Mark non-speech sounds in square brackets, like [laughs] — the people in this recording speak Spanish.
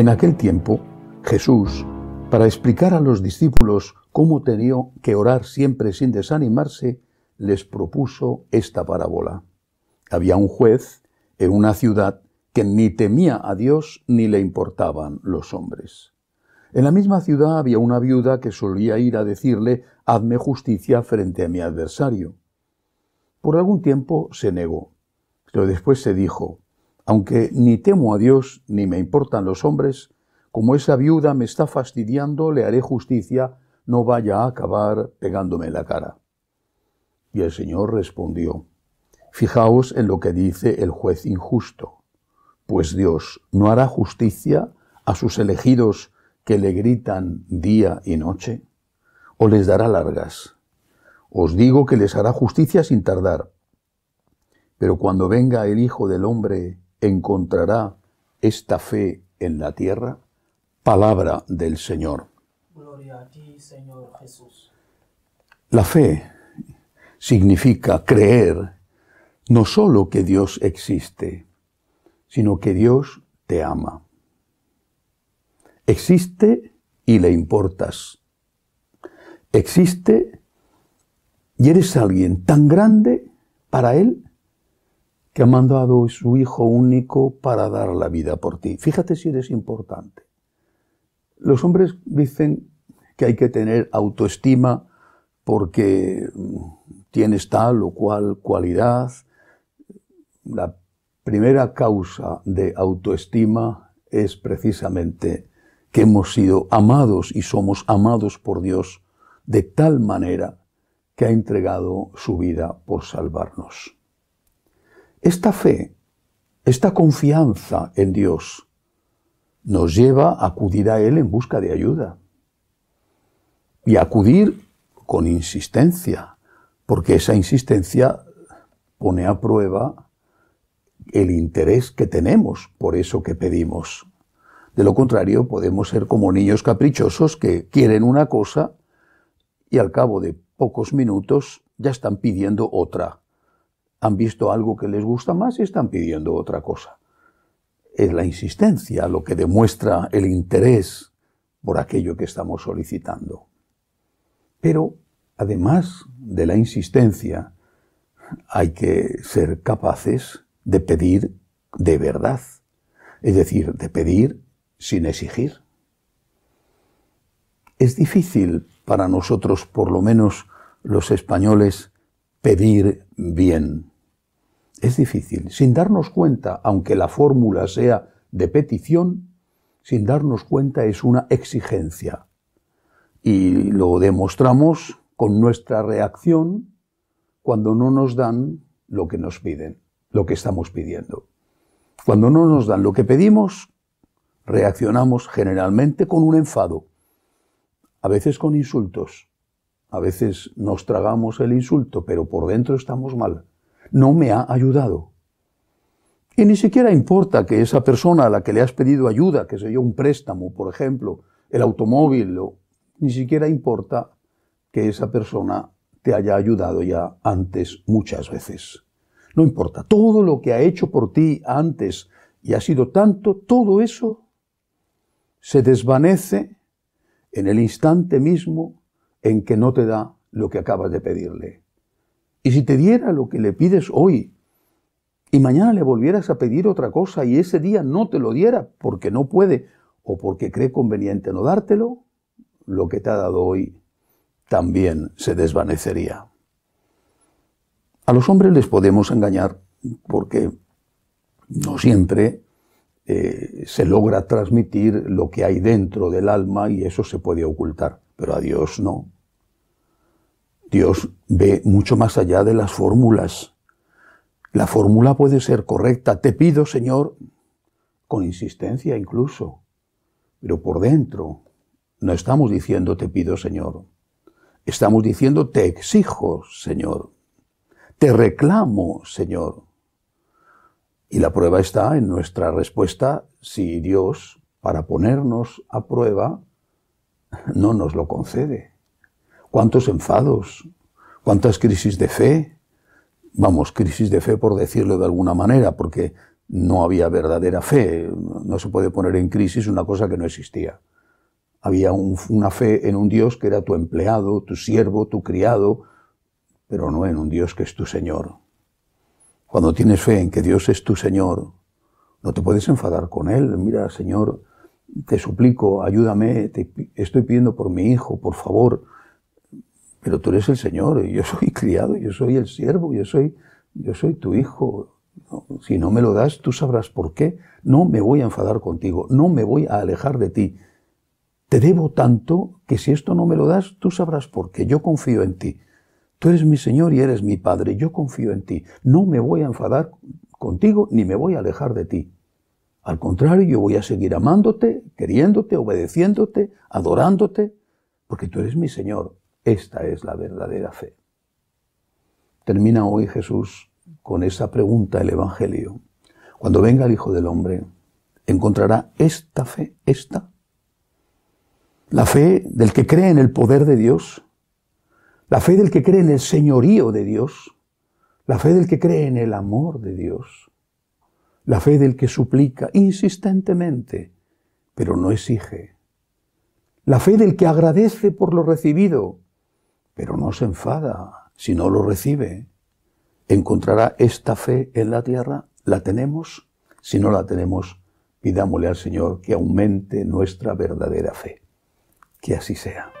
En aquel tiempo, Jesús, para explicar a los discípulos cómo tenía que orar siempre sin desanimarse, les propuso esta parábola. Había un juez en una ciudad que ni temía a Dios ni le importaban los hombres. En la misma ciudad había una viuda que solía ir a decirle hazme justicia frente a mi adversario. Por algún tiempo se negó, pero después se dijo aunque ni temo a Dios ni me importan los hombres, como esa viuda me está fastidiando, le haré justicia, no vaya a acabar pegándome en la cara. Y el Señor respondió, Fijaos en lo que dice el juez injusto, pues Dios no hará justicia a sus elegidos que le gritan día y noche, o les dará largas. Os digo que les hará justicia sin tardar. Pero cuando venga el Hijo del Hombre, encontrará esta fe en la tierra? Palabra del Señor. Gloria a ti, Señor Jesús. La fe significa creer no solo que Dios existe, sino que Dios te ama. Existe y le importas. Existe y eres alguien tan grande para Él que ha mandado su Hijo único para dar la vida por ti. Fíjate si eres importante. Los hombres dicen que hay que tener autoestima porque mm, tienes tal o cual cualidad. La primera causa de autoestima es precisamente que hemos sido amados y somos amados por Dios de tal manera que ha entregado su vida por salvarnos. Esta fe, esta confianza en Dios, nos lleva a acudir a Él en busca de ayuda. Y acudir con insistencia, porque esa insistencia pone a prueba el interés que tenemos por eso que pedimos. De lo contrario, podemos ser como niños caprichosos que quieren una cosa y al cabo de pocos minutos ya están pidiendo otra han visto algo que les gusta más y están pidiendo otra cosa. Es la insistencia lo que demuestra el interés por aquello que estamos solicitando. Pero, además de la insistencia, hay que ser capaces de pedir de verdad, es decir, de pedir sin exigir. Es difícil para nosotros, por lo menos los españoles, pedir bien. Es difícil, sin darnos cuenta, aunque la fórmula sea de petición, sin darnos cuenta es una exigencia. Y lo demostramos con nuestra reacción cuando no nos dan lo que nos piden, lo que estamos pidiendo. Cuando no nos dan lo que pedimos, reaccionamos generalmente con un enfado, a veces con insultos, a veces nos tragamos el insulto, pero por dentro estamos mal. No me ha ayudado. Y ni siquiera importa que esa persona a la que le has pedido ayuda, que se yo, un préstamo, por ejemplo, el automóvil, ni siquiera importa que esa persona te haya ayudado ya antes muchas veces. No importa, todo lo que ha hecho por ti antes y ha sido tanto, todo eso se desvanece en el instante mismo en que no te da lo que acabas de pedirle. Y si te diera lo que le pides hoy, y mañana le volvieras a pedir otra cosa y ese día no te lo diera porque no puede o porque cree conveniente no dártelo, lo que te ha dado hoy también se desvanecería. A los hombres les podemos engañar porque no siempre eh, se logra transmitir lo que hay dentro del alma y eso se puede ocultar pero a Dios no. Dios ve mucho más allá de las fórmulas. La fórmula puede ser correcta, te pido Señor, con insistencia incluso, pero por dentro no estamos diciendo te pido Señor, estamos diciendo te exijo Señor, te reclamo Señor. Y la prueba está en nuestra respuesta si Dios, para ponernos a prueba, no nos lo concede. ¿Cuántos enfados? ¿Cuántas crisis de fe? Vamos, crisis de fe por decirlo de alguna manera, porque no había verdadera fe. No se puede poner en crisis una cosa que no existía. Había una fe en un Dios que era tu empleado, tu siervo, tu criado, pero no en un Dios que es tu Señor. Cuando tienes fe en que Dios es tu Señor, no te puedes enfadar con Él. Mira, Señor, te suplico, ayúdame, te estoy pidiendo por mi hijo, por favor. Pero tú eres el Señor, yo [laughs] soy criado, yo soy el siervo, yo soy, yo soy tu hijo. si no me lo das, tú sabrás por qué. No me voy a enfadar contigo, no me voy a alejar de ti. Te debo tanto que si esto no me lo das, tú sabrás por qué. Yo confío en ti. Tú eres mi Señor y eres mi Padre. Yo confío en ti. No me voy a enfadar contigo ni me voy a alejar de ti. Al contrario, yo voy a seguir amándote, queriéndote, obedeciéndote, adorándote, porque tú eres mi Señor. Esta es la verdadera fe. Termina hoy Jesús con esa pregunta el Evangelio. Cuando venga el Hijo del Hombre, ¿encontrará esta fe? ¿Esta? La fe del que cree en el poder de Dios, la fe del que cree en el señorío de Dios, la fe del que cree en el amor de Dios, la fe del que suplica insistentemente, pero no exige, la fe del que agradece por lo recibido, pero no se enfada si no lo recibe. ¿Encontrará esta fe en la tierra? ¿La tenemos? Si no la tenemos, pidámosle al Señor que aumente nuestra verdadera fe. Que así sea.